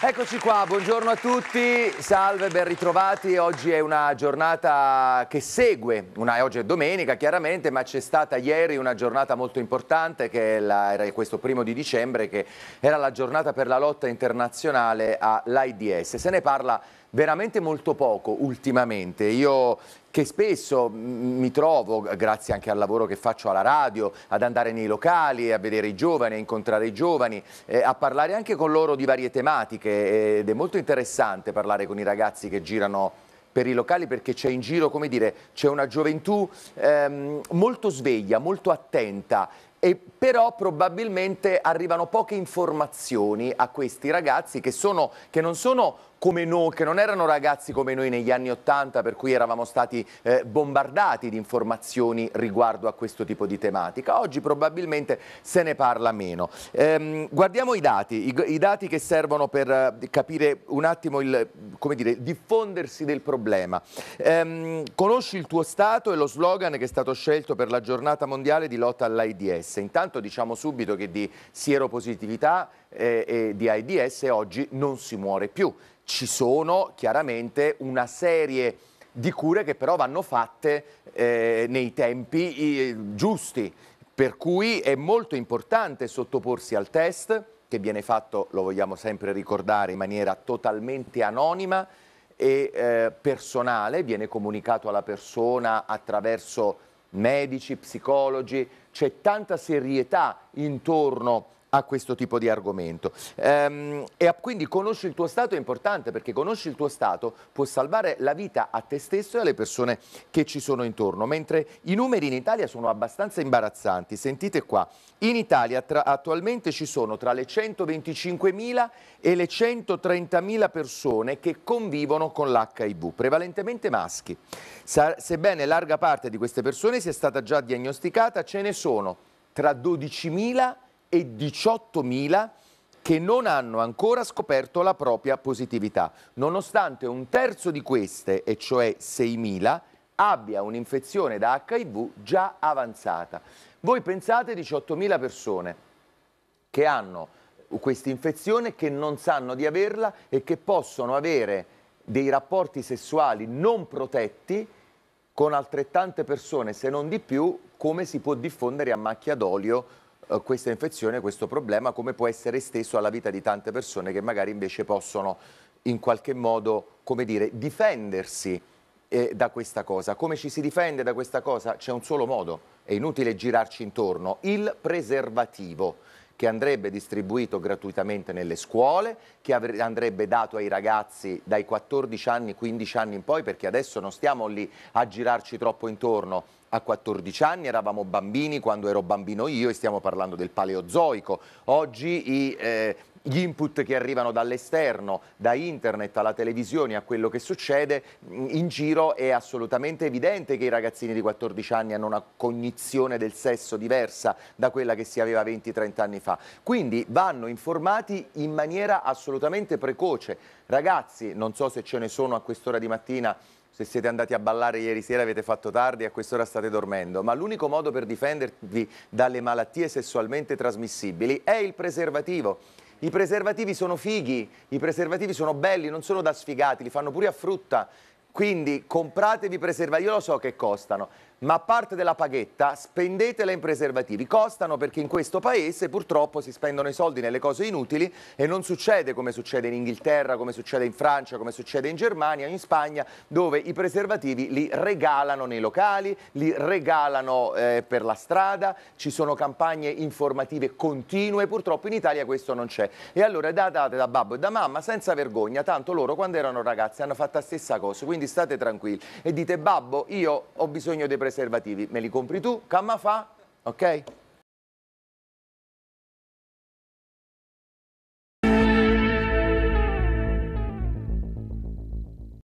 Eccoci qua, buongiorno a tutti, salve, ben ritrovati. Oggi è una giornata che segue, una, oggi è domenica chiaramente, ma c'è stata ieri una giornata molto importante che la, era questo primo di dicembre che era la giornata per la lotta internazionale all'AIDS. Se ne parla veramente molto poco ultimamente. Io che spesso mi trovo, grazie anche al lavoro che faccio alla radio, ad andare nei locali, a vedere i giovani, a incontrare i giovani, eh, a parlare anche con loro di varie tematiche ed è molto interessante parlare con i ragazzi che girano per i locali perché c'è in giro, come dire, c'è una gioventù ehm, molto sveglia, molto attenta e però probabilmente arrivano poche informazioni a questi ragazzi che, sono, che non sono come noi, che non erano ragazzi come noi negli anni Ottanta, per cui eravamo stati eh, bombardati di informazioni riguardo a questo tipo di tematica. Oggi probabilmente se ne parla meno. Ehm, guardiamo i dati, i, i, dati che servono per eh, capire un attimo il dire, diffondersi del problema. Ehm, conosci il tuo Stato e lo slogan che è stato scelto per la giornata mondiale di lotta all'AIDS. Intanto diciamo subito che di sieropositività eh, e di AIDS oggi non si muore più ci sono chiaramente una serie di cure che però vanno fatte eh, nei tempi eh, giusti, per cui è molto importante sottoporsi al test che viene fatto, lo vogliamo sempre ricordare, in maniera totalmente anonima e eh, personale, viene comunicato alla persona attraverso medici, psicologi, c'è tanta serietà intorno a questo tipo di argomento. Ehm, e quindi conosci il tuo stato è importante perché conosci il tuo stato può salvare la vita a te stesso e alle persone che ci sono intorno, mentre i numeri in Italia sono abbastanza imbarazzanti. Sentite qua, in Italia attualmente ci sono tra le 125.000 e le 130.000 persone che convivono con l'HIV, prevalentemente maschi. Sa sebbene larga parte di queste persone sia stata già diagnosticata, ce ne sono tra 12.000 e e 18.000 che non hanno ancora scoperto la propria positività, nonostante un terzo di queste, e cioè 6.000, abbia un'infezione da HIV già avanzata. Voi pensate 18.000 persone che hanno questa infezione, che non sanno di averla e che possono avere dei rapporti sessuali non protetti con altrettante persone, se non di più, come si può diffondere a macchia d'olio eh, questa infezione, questo problema, come può essere esteso alla vita di tante persone che magari invece possono in qualche modo, come dire, difendersi eh, da questa cosa. Come ci si difende da questa cosa? C'è un solo modo, è inutile girarci intorno, il preservativo che andrebbe distribuito gratuitamente nelle scuole, che andrebbe dato ai ragazzi dai 14 anni, 15 anni in poi, perché adesso non stiamo lì a girarci troppo intorno, a 14 anni, eravamo bambini quando ero bambino io e stiamo parlando del paleozoico. Oggi i, eh, gli input che arrivano dall'esterno, da internet alla televisione, a quello che succede mm, in giro è assolutamente evidente che i ragazzini di 14 anni hanno una cognizione del sesso diversa da quella che si aveva 20-30 anni fa. Quindi vanno informati in maniera assolutamente precoce. Ragazzi, non so se ce ne sono a quest'ora di mattina se siete andati a ballare ieri sera avete fatto tardi e a quest'ora state dormendo, ma l'unico modo per difendervi dalle malattie sessualmente trasmissibili è il preservativo. I preservativi sono fighi, i preservativi sono belli, non sono da sfigati, li fanno pure a frutta. Quindi compratevi preservativi, io lo so che costano, ma parte della paghetta spendetela in preservativi. Costano perché in questo paese purtroppo si spendono i soldi nelle cose inutili e non succede come succede in Inghilterra, come succede in Francia, come succede in Germania, in Spagna, dove i preservativi li regalano nei locali, li regalano eh, per la strada, ci sono campagne informative continue, purtroppo in Italia questo non c'è. E allora datate da babbo e da mamma senza vergogna, tanto loro quando erano ragazzi hanno fatto la stessa cosa, quindi state tranquilli e dite babbo io ho bisogno dei preservativi preservativi. Me li compri tu, camma fa, ok?